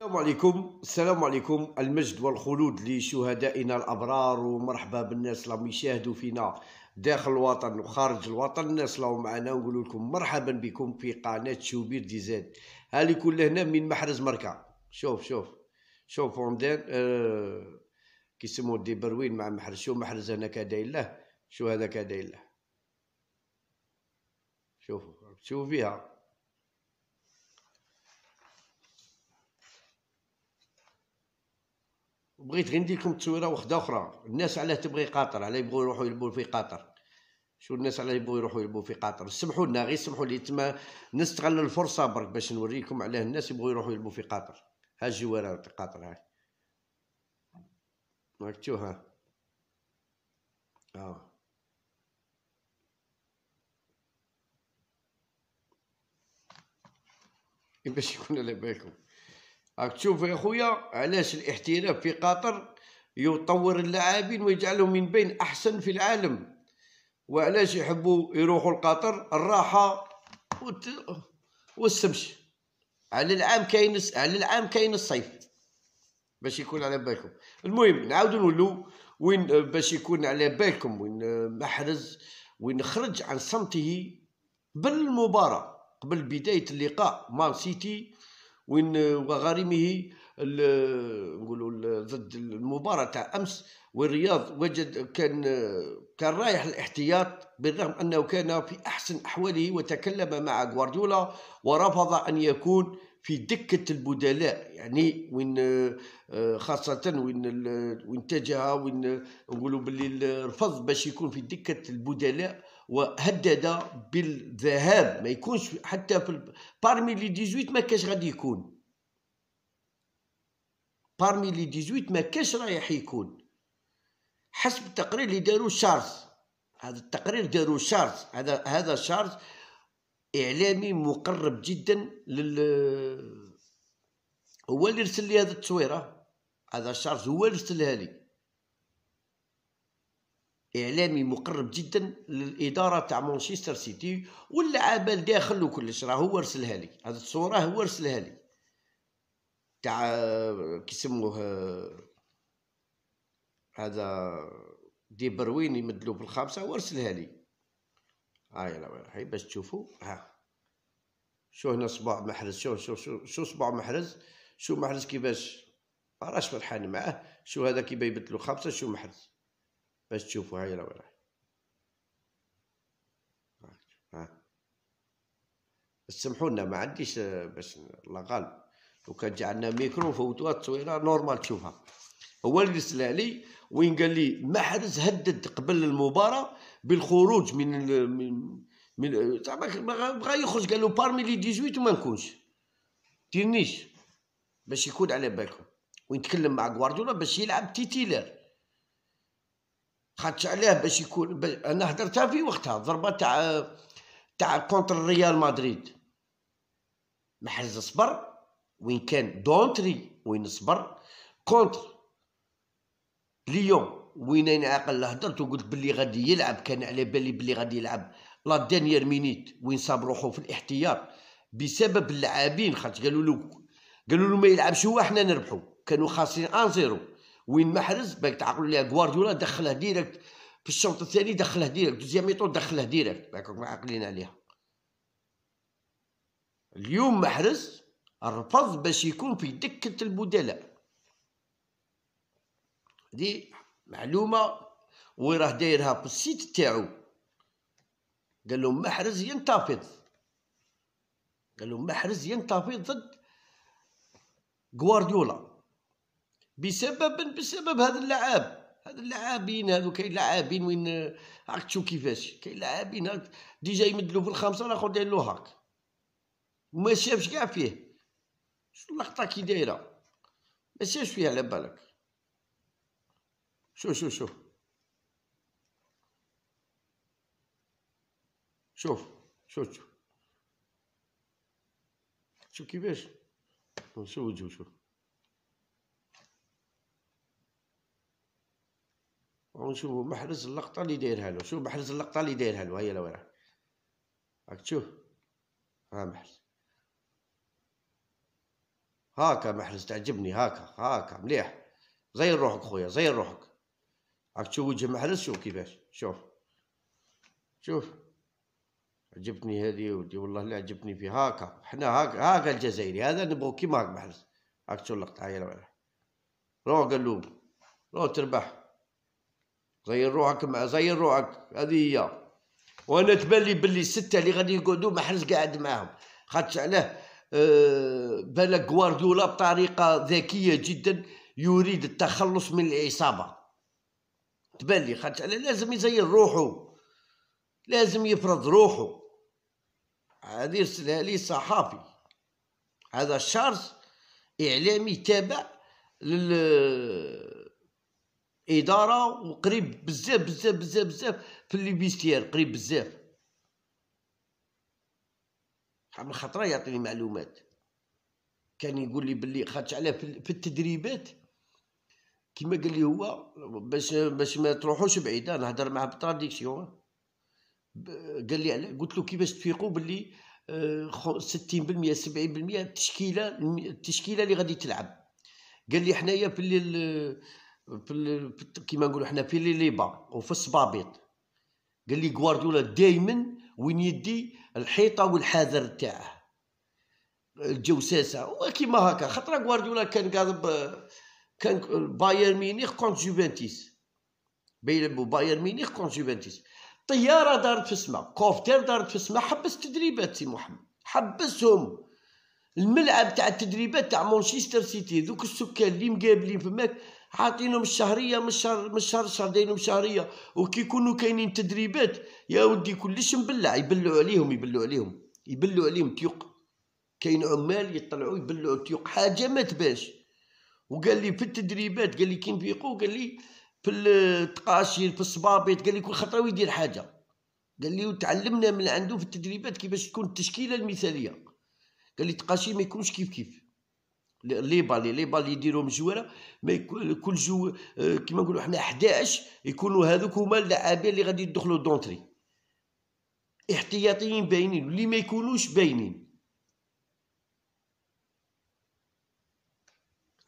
السلام عليكم السلام عليكم المجد والخلود لشهدائنا الابرار ومرحبا بالناس اللي يشاهدوا فينا داخل الوطن وخارج الوطن الناس اللي معنا نقول لكم مرحبا بكم في قناه شوبير دي زاد هالي كل هنا من محرز مركا شوف شوف شوف ومدان آه، كي كيسمو دي بروين مع محرز شو محرز هنا كداير له شو هذا كداير له شوفوا شوفوا فيها بغيت غير ندير لكم تصويره وحده اخرى الناس علاه تبغي قطر علاه يبغوا يروحوا يلبوا في قطر شو الناس علاه يبغوا يروحوا يلبوا في قطر سمحوا لنا غير سمحوا لي تما نستغل الفرصه برك باش نوريكم علاه الناس يبغوا يروحوا يلبوا في قطر ها الجواره تاع قطر هاي ها اه باش يكون على بالكم راك تشوف يا خويا علاش الاحتراف في قطر يطور اللاعبين ويجعلهم من بين احسن في العالم وعلاش يحبوا يروحوا لقطر الراحه وت... والسمش على العام كاين على العام كاين الصيف باش يكون على بالكم المهم نعاودو نولو وين باش يكون على بالكم وين محرز وين خرج عن صمته بالمباراة قبل بداية اللقاء مان سيتي وين وغريمه نقولوا ضد المباراه تاع امس والرياض وجد كان كان رايح الاحتياط بالرغم انه كان في احسن احواله وتكلم مع غوارديولا ورفض ان يكون في دكة البدلاء يعني وين خاصة وين وين اتجه وين نقولوا باللي رفض باش يكون في دكة البدلاء وهدد بالذهاب ما يكونش حتى في بارمي لي 18 ما كاش غادي يكون بارمي لي 18 ما كاش رايح يكون حسب التقرير اللي داروا شارز هذا التقرير داروا شارز هذا هذا شارز اعلامي مقرب جدا لل هو اللي رسل لي هذه التصويره هذا شارز هو اللي رسلها لي اعلامي مقرب جدا للاداره تاع مانشستر سيتي واللعابه داخل وكلش راه هو ارسلها لي هذه الصوره هو ارسلها لي تاع كيسموه هذا دي بروين يمدلو بالخمسه وارسلها لي هاي آه، لا هاي باش تشوفوا ها شو هنا صباع محرز شو شو شو, صباع محرز شو محرز كيفاش آه، راش فرحان معاه شو هذا كيبا يبدلو خامسه شو محرز باش تشوفوا هاي الأوراق ها اسمحوا لنا ما عنديش باش الله غالب لو كان جعلنا ميكرو فوتوها تصويره نورمال تشوفها هو اللي سلا لي وين قال لي محرز هدد قبل المباراه بالخروج من ال من من زعما بغى يخرج قال له بارمي لي 18 وما نكونش تيرنيش باش يكون على بالكم تكلم مع غوارديولا باش يلعب تيتيلار خاطش علاه باش يكون انا هدرتها في وقتها الضربه تاع تاع كونتر ريال مدريد محرز صبر وين كان دونتري وين صبر كونتر ليون وين انا عاقل هدرت وقلت بلي غادي يلعب كان على بالي بلي غادي يلعب لا دانيير مينيت وين صاب روحو في الاحتياط بسبب اللاعبين خاطش قالوا له قالوا له ما يلعبش هو حنا نربحو كانوا خاسرين 1 0 وين محرز بالك تعقلوا ليها غوارديولا دخلها ديريكت في الشوط الثاني دخلها ديريكت دوزيام ميطو دخلها ديريكت بالك ما عاقلين عليها اليوم محرز رفض باش يكون في دكة البدلاء دي معلومة وراه دايرها في السيت تاعو قال لهم محرز ينتفض قال لهم محرز ينتفض ضد غوارديولا بسبب بسبب هذا اللعاب هاد اللاعبين هادو كاين لاعبين وين راك تشوف كيفاش كاين لاعبين ديجا يمدلو في الخمسه الاخر داير له هاك وما شافش كاع فيه شو اللقطه كي دايره ما شافش فيها على بالك شوف شوف شوف شوف شوف شوف شوف كيفاش شوف شوف. شوف ونشوفوا محرز اللقطه اللي دايرها له شوف محرز اللقطه اللي دايرها له هيا لوين راك تشوف ها محرز هاكا محرز تعجبني هاكا هاكا مليح زين روحك خويا زين روحك راك تشوف وجه محرز شوف كيفاش شوف شوف عجبتني هذه ودي والله اللي عجبتني في هاكا حنا هاكا هاكا الجزائري هذا نبغو كيما هاك محرز راك تشوف اللقطه هاي لوين روح قلوب روح تربح زين روحك مع زين روحك هذه هي وانا تبالي باللي سته اللي غادي يقعدوا محرز قاعد معاهم خاطش علاه أه بالك غوارديولا بطريقه ذكيه جدا يريد التخلص من العصابه تبالي خاطش علاه لازم يزين روحه لازم يفرض روحه هذه يرسلها لي صحافي هذا الشارز اعلامي تابع لل اداره وقريب بزاف بزاف بزاف بزاف في لي بيستير قريب بزاف من خطره يعطيني معلومات كان يقول لي بلي خاطش علاه في التدريبات كما قال لي هو باش باش ما تروحوش بعيد نهضر معاه بالتراديكسيون قال لي قلت له كيفاش تفيقوا بلي 60% 70% التشكيله التشكيله اللي غادي تلعب قال لي حنايا في في كيما نقولوا حنا في لي ليبا وفي الصبابيط قال لي غوارديولا دائما وين يدي الحيطه والحذر تاعه الجو وكيما هكا خطره غوارديولا كان قاضب كان بايرن ميونخ كونت يوفنتيس بايرن ميونخ كونت جوفنتيس طياره دارت في السماء كوفتير دارت في السماء حبس تدريبات سي محمد حبسهم الملعب تاع التدريبات تاع مانشستر سيتي ذوك السكان اللي مقابلين فماك عاطينهم الشهريه من شهر من شهر شهر دينهم شهريه وكي يكونوا كاينين تدريبات يا ودي كلش مبلع يبلعوا عليهم يبلعوا عليهم يبلعوا عليهم تيوق كاين عمال يطلعوا يبلعوا تيوق حاجه ما تباش وقال لي في التدريبات قال لي كي نفيقوا قال لي في التقاشير في الصبابيط قال لي كل خطره يدير حاجه قال لي وتعلمنا من عنده في التدريبات كيفاش تكون التشكيله المثاليه قال لي التقاشير ما يكونش كيف كيف لي بالي لي بالي يديروهم جواره ما كل جو آه، كيما نقولوا حنا 11 يكونوا هذوك هما اللاعبين اللي غادي يدخلوا دونتري احتياطيين باينين اللي ما يكونوش باينين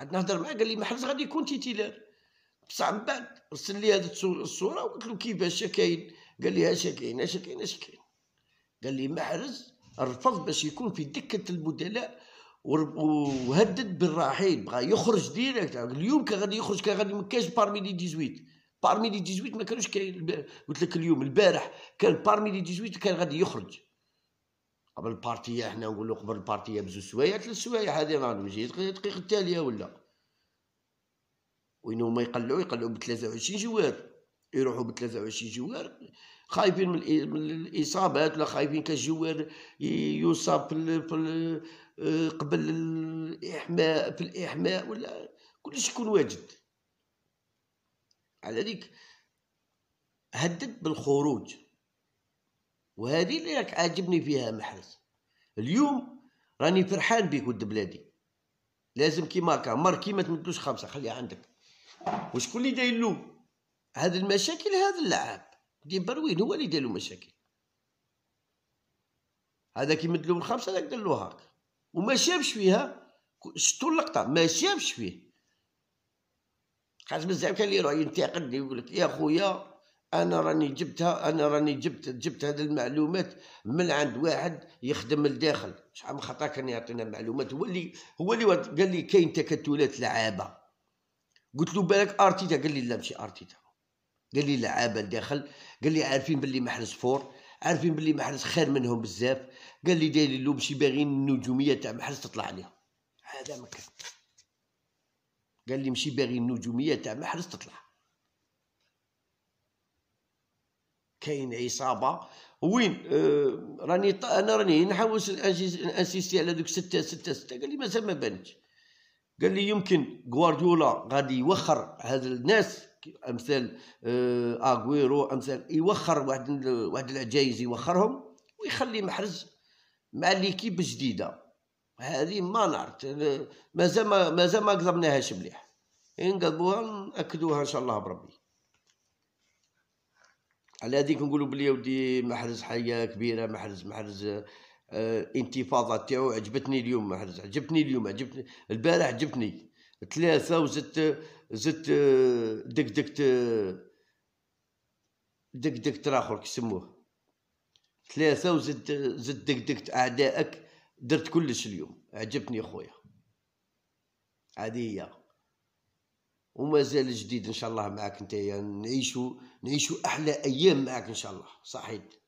عاد نهضر معاه قال لي محرز غادي يكون تيتيلار بصح من بعد رسل لي هذه الصوره وقلت له كيفاش كاين قال لي اش كاين اش كاين اش كاين قال لي محرز رفض باش يكون في دكه البدلاء وهدد بالرحيل بغى يخرج ديريكت اليوم كان غادي يخرج كان غادي ما كانش بارمي لي 18 بارمي لي 18 ما كانوش كاين قلت لك اليوم البارح كان بارمي لي 18 كان غادي يخرج قبل البارتيه حنا نقولوا قبل البارتي بزوج سوايع ثلاث سوايع هذه ما نجي الدقيقه التاليه ولا وين هما يقلعوا يقلعوا ب 23 جوار يروحوا ب 23 جوار خايفين من الاصابات ولا خايفين كجوار يصاب في آه، قبل الاحماء في الاحماء ولا كلش يكون واجد على ذيك هدد بالخروج وهذه اللي راك عاجبني فيها محرز اليوم راني فرحان بيك ود بلادي لازم كيما هكا مر ما تمدلوش خمسه خليها عندك وشكون اللي داير له هذه المشاكل هذا اللعاب دي بروين هو اللي داير له مشاكل هذا كي مدلو من هذاك دار له هاك وما شافش فيها شتو اللقطه ما شافش فيه حاج بزاف كان يروح ينتقد يقول لك يا خويا انا راني جبتها انا راني جبت جبت هذه المعلومات من عند واحد يخدم الداخل شحال من خطا كان يعطينا معلومات هو اللي هو اللي قال لي كاين تكتلات لعابه قلت له بالك ارتيتا قال لي لا ماشي ارتيتا قال لي لعابه الداخل قال لي عارفين باللي محرز فور عارفين باللي محرز خير منهم بزاف قال لي داير له شي باغيين النجوميه تاع محرز تطلع عليهم هذا ما كان قال لي ماشي باغي النجوميه تاع محرز تطلع كاين عصابه وين آه راني ط... انا راني نحوس انسيستي على دوك ستة ستة ستة قال لي مازال ما بانتش قال لي يمكن غوارديولا غادي يوخر هاد الناس امثال آه، اغويرو امثال يوخر واحد واحد العجايز يوخرهم ويخلي محرز مع ليكيب جديده هذه ما نعرف مازال مازال ما قدرناهاش مليح نقلبوها ناكدوها ان شاء الله بربي على هذيك نقولوا بلي ودي محرز حياه كبيره محرز محرز آه، انتفاضه تاعو عجبتني اليوم محرز عجبتني اليوم عجبتني البارح عجبتني ثلاثه وزدت زدت دك آه، دك دك آه، دك تراخر كيسموه ثلاثة وزدت آه، زدت دك دك أعدائك درت كلش اليوم عجبتني خويا عادية ومازال جديد ان شاء الله معك انت يعني نعيشو نعيشو احلى ايام معك ان شاء الله صحيت